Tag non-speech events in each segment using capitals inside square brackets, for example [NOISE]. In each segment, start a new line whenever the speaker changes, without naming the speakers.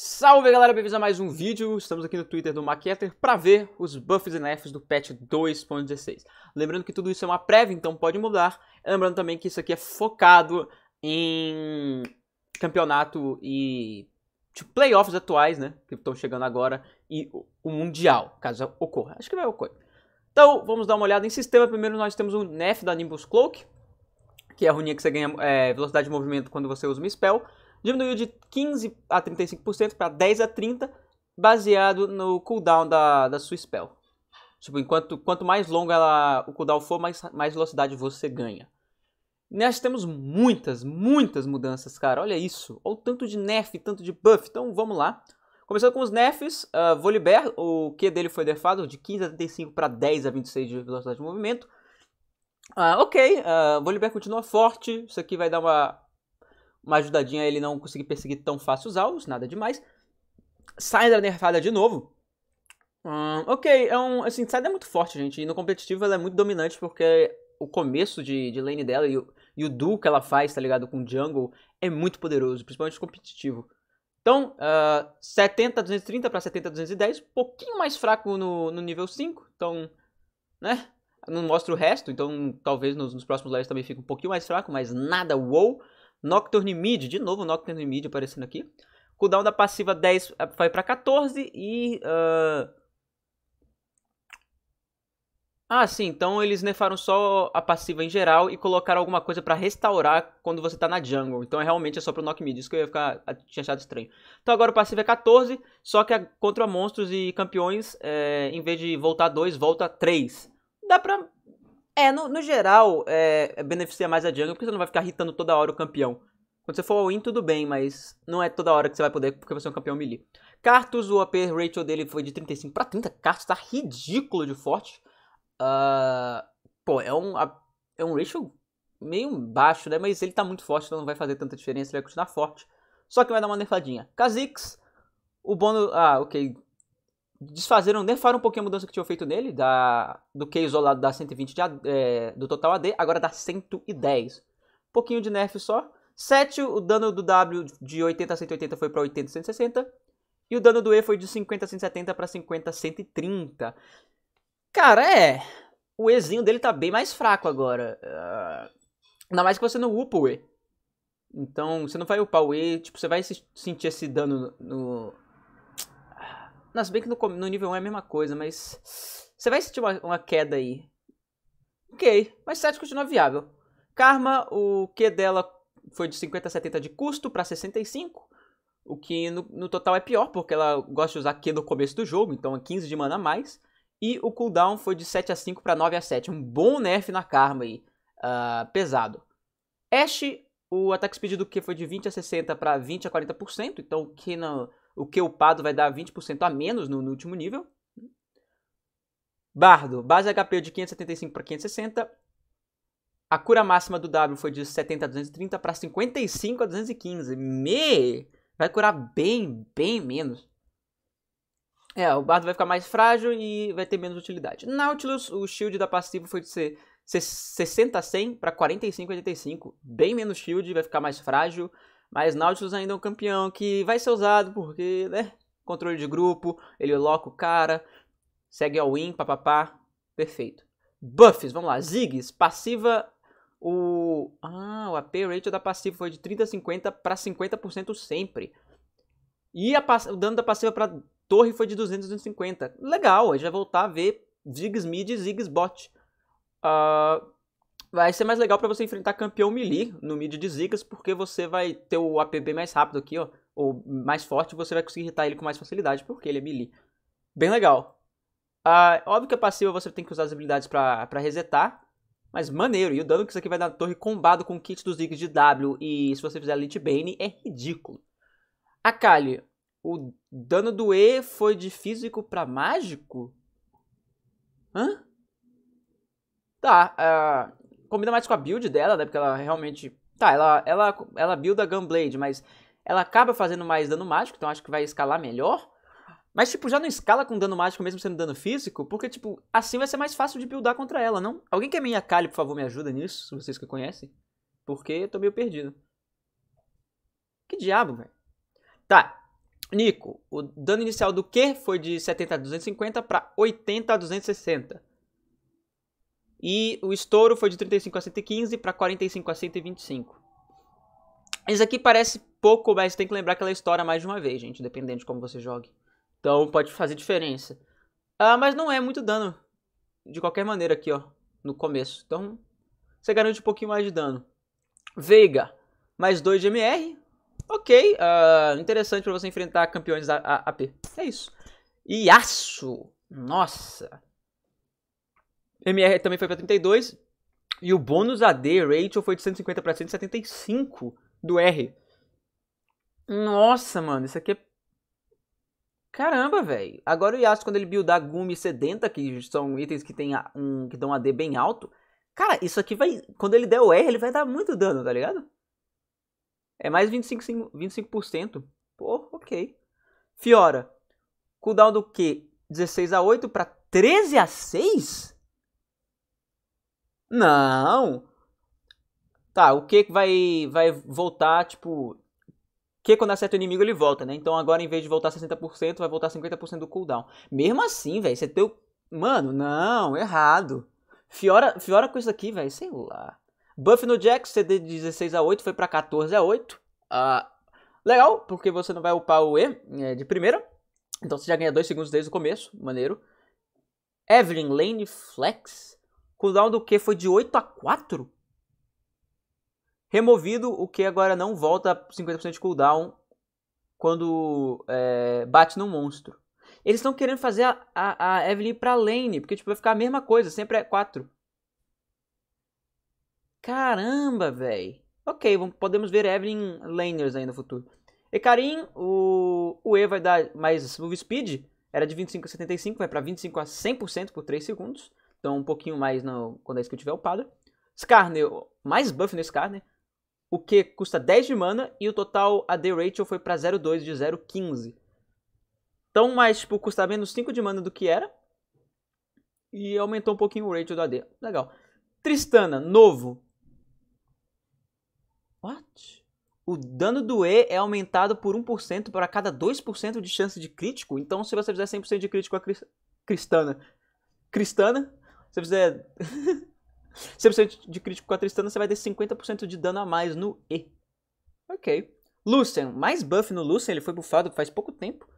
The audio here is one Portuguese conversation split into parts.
Salve galera, bem-vindos a mais um vídeo. Estamos aqui no Twitter do Maqueter para ver os buffs e nerfs do patch 2.16. Lembrando que tudo isso é uma prévia, então pode mudar. Lembrando também que isso aqui é focado em campeonato e tipo, playoffs atuais, né? Que estão chegando agora e o Mundial, caso ocorra. Acho que vai ocorrer. Então vamos dar uma olhada em sistema. Primeiro nós temos o nerf da Nimbus Cloak, que é a runinha que você ganha é, velocidade de movimento quando você usa uma spell diminuiu de 15 a 35% para 10 a 30%, baseado no cooldown da, da sua spell. Tipo, enquanto, quanto mais longo ela, o cooldown for, mais, mais velocidade você ganha. Nós temos muitas, muitas mudanças, cara. Olha isso. Olha o tanto de nerf, tanto de buff. Então vamos lá. Começando com os nerfs, uh, ah, Volibear, o Q dele foi nerfado de 15 a 35 para 10 a 26 de velocidade de movimento. Uh, ok, uh, ah, Volibear continua forte. Isso aqui vai dar uma uma ajudadinha ele não conseguir perseguir tão fácil os alvos, nada demais. Syndra nerfada de novo. Hum, ok, é um, assim, Syndra é muito forte, gente, e no competitivo ela é muito dominante porque o começo de, de lane dela e o, e o duo que ela faz, tá ligado, com jungle é muito poderoso, principalmente competitivo. Então, uh, 70, 230 para 70, 210, pouquinho mais fraco no, no nível 5, então, né, não mostra o resto, então talvez nos, nos próximos lives também fique um pouquinho mais fraco, mas nada wow. Nocturne Mid, de novo Nocturne Mid aparecendo aqui. Cooldown da passiva 10 eh, vai para 14 e... Uh... Ah, sim, então eles nerfaram só a passiva em geral e colocaram alguma coisa para restaurar quando você tá na jungle. Então é realmente é só pro knock mid, isso que eu ia ficar, tinha achado estranho. Então agora o passivo é 14, só que contra monstros e campeões, é, em vez de voltar 2, volta 3. Dá pra é, no, no geral, é, é, beneficia mais a jungle, porque você não vai ficar hitando toda hora o campeão. Quando você for all-in, tudo bem, mas não é toda hora que você vai poder, porque você é um campeão melee. Cartus, o AP ratio dele foi de 35 para 30. Cartus tá ridículo de forte. Uh, pô, é um, é um ratio meio baixo, né? Mas ele tá muito forte, então não vai fazer tanta diferença, ele vai continuar forte. Só que vai dar uma nerfadinha. Kha'Zix, o bônus... Ah, ok desfazeram, nerfaram um pouquinho a mudança que tinham feito nele, da, do Q isolado da 120 de, é, do total AD, agora dá 110. Um pouquinho de nerf só. 7, o dano do W de 80 a 180 foi para 80 a 160. E o dano do E foi de 50 a 170 para 50 a 130. Cara, é. O Ezinho dele tá bem mais fraco agora. Uh, ainda mais que você não upa o E. Então, você não vai upar o E, tipo, você vai sentir esse dano no, não, se bem que no, no nível 1 é a mesma coisa, mas. Você vai sentir uma, uma queda aí. Ok, mas 7 continua viável. Karma, o Q dela foi de 50 a 70 de custo para 65. O que no, no, total é pior, porque ela gosta de usar Q no começo do jogo, então é 15 de mana a mais. E o cooldown foi de 7 a 5 para 9 a 7. Um bom nerf na Karma aí. Uh, pesado. Ashe, o ataque speed do Q foi de 20 a 60 para 20 a 40%, então o Q não o Kelpado vai dar 20% a menos no, no, último nível. Bardo, base HP de 575 para 560. A cura máxima do W foi de 70 a 230 para 55 a 215. Me! Vai curar bem, bem menos. É, o Bardo vai ficar mais frágil e vai ter menos utilidade. Nautilus, o shield da passiva foi de 60 a 100 para 45 a 85. Bem menos shield, vai ficar mais frágil mas Nautilus ainda é um campeão que vai ser usado porque, né? Controle de grupo, ele loca o cara, segue ao win, papapá. Perfeito. Buffs, vamos lá. Ziggs, passiva. O. Ah, o AP ratio da passiva foi de 30 a 50 para 50% sempre. E a pass... o dano da passiva para torre foi de 250. Legal, a gente vai voltar a ver Ziggs mid e Ziggs bot. Uh, Vai ser mais legal para você enfrentar campeão melee no mid de Ziggles, porque você vai ter o AP mais rápido aqui, ó. Ou mais forte, você vai conseguir irritar ele com mais facilidade, porque ele é melee. Bem legal. Ah, óbvio que a passiva você tem que usar as habilidades para resetar, mas maneiro. E o dano que isso aqui vai dar na torre combado com o kit dos Ziggs de W, e se você fizer Elite Bane, é ridículo. A o dano do E foi de físico para mágico? Hã? Tá, uh, combina mais com a build dela, né? Porque ela realmente. Tá, ela, ela, ela builda Gunblade, mas ela acaba fazendo mais dano mágico, então acho que vai escalar melhor. Mas, tipo, já não escala com dano mágico mesmo sendo dano físico, porque, tipo, assim vai ser mais fácil de buildar contra ela, não? Alguém que é minha Kali, por favor, me ajuda nisso, vocês que conhecem. Porque eu tô meio perdido. Que diabo, velho? Tá. Nico, o dano inicial do Q foi de 70 a 250 para 80 a 260. E o estouro foi de 35 a 115 para 45 a 125. Isso aqui parece pouco, mas tem que lembrar que ela estoura mais de uma vez, gente, dependendo de como você jogue. Então pode fazer diferença. Ah, mas não é muito dano. De qualquer maneira aqui, ó. No começo. Então, você garante um pouquinho mais de dano. Veiga. Mais 2 de MR. Ok. Uh, interessante para você enfrentar campeões AP. É isso. E aço. Nossa. MR também foi para 32. E o bônus AD Rachel foi de 150 para 175 do R. Nossa, mano, isso aqui é. Caramba, velho. Agora o Yasuo, quando ele buildar Gumi e Sedenta, que são itens que, tem um, que dão AD bem alto. Cara, isso aqui vai. Quando ele der o R, ele vai dar muito dano, tá ligado? É mais 25%. 25%. Pô, ok. Fiora. Cooldown do Q? 16 a 8 para 13 a 6? Não. Tá, o que vai vai voltar, tipo, que quando acerta o inimigo ele volta, né? Então agora em vez de voltar 60%, vai voltar 50% do cooldown. Mesmo assim, velho, você teu Mano, não, errado. Fiora, Fiora com isso aqui, velho, sei lá. Buff no Jax, CD de 16 a 8 foi para 14 a 8. Ah, legal, porque você não vai upar o E é, de primeira. Então você já ganha 2 segundos desde o começo, maneiro. Evelyn Lane Flex. Cooldown do Q foi de 8 a 4? Removido, o Q agora não volta a 50% de cooldown quando é, bate no monstro. Eles estão querendo fazer a, a, a Evelyn pra lane, porque tipo, vai ficar a mesma coisa, sempre é 4. Caramba, velho. Ok, vamos, podemos ver Evelyn laners aí no futuro. E Karim, o, o E vai dar mais move speed, era de 25 a 75, vai pra 25 a 100% por 3 segundos. Então, um pouquinho mais no, quando a skill tiver upada. Skarner, mais buff no Skarner. O que custa 10 de mana e o total AD Rachel foi pra 0,2 de 0,15. Então, mais tipo, custa menos 5 de mana do que era. E aumentou um pouquinho o Rachel do AD. Legal. Tristana, novo. What? O dano do E é aumentado por 1% para cada 2% de chance de crítico. Então, se você fizer 100% de crítico a Cristana, Cristana, se você fizer 100% [LAUGHS] de crítico com a Tristana, você vai ter 50% de dano a mais no E. Ok. Lucian, mais buff no Lucian, ele foi buffado faz pouco tempo.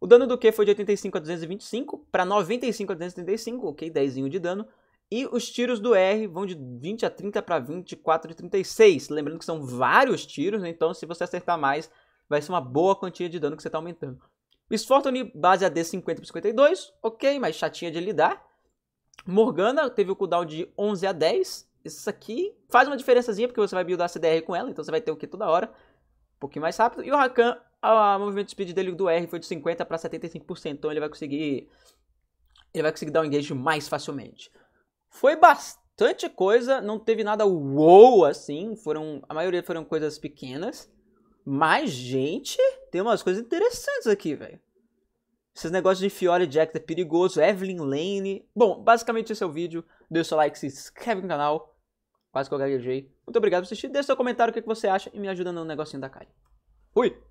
O dano do Q foi de 85 a 225 para 95 a 235, ok, 10 de dano. E os tiros do R vão de 20 a 30 para 24 e 36. Lembrando que são vários tiros, né? então se você acertar mais, vai ser uma boa quantia de dano que você está aumentando. O Sfortony, base AD 50 para 52, ok, mais chatinha de lidar. Morgana teve o cooldown de 11 a 10. Isso aqui faz uma diferençazinha, porque você vai buildar CDR com ela, então você vai ter o que toda hora. Um pouquinho mais rápido. E o Rakan, o movimento speed dele do R foi de 50 para 75%, então ele vai conseguir ele vai conseguir dar um engage mais facilmente. Foi bastante coisa, não teve nada wow assim, foram a maioria foram coisas pequenas. Mas gente, tem umas coisas interessantes aqui, velho. Esses negócios de Fiore Jack é perigoso. Evelyn Lane. Bom, basicamente esse é o vídeo. Deixa o seu like, se inscreve no canal. Quase que eu gaguejei. Muito obrigado por assistir. Deixa seu comentário o que você acha e me ajuda no negocinho da Kai. Fui!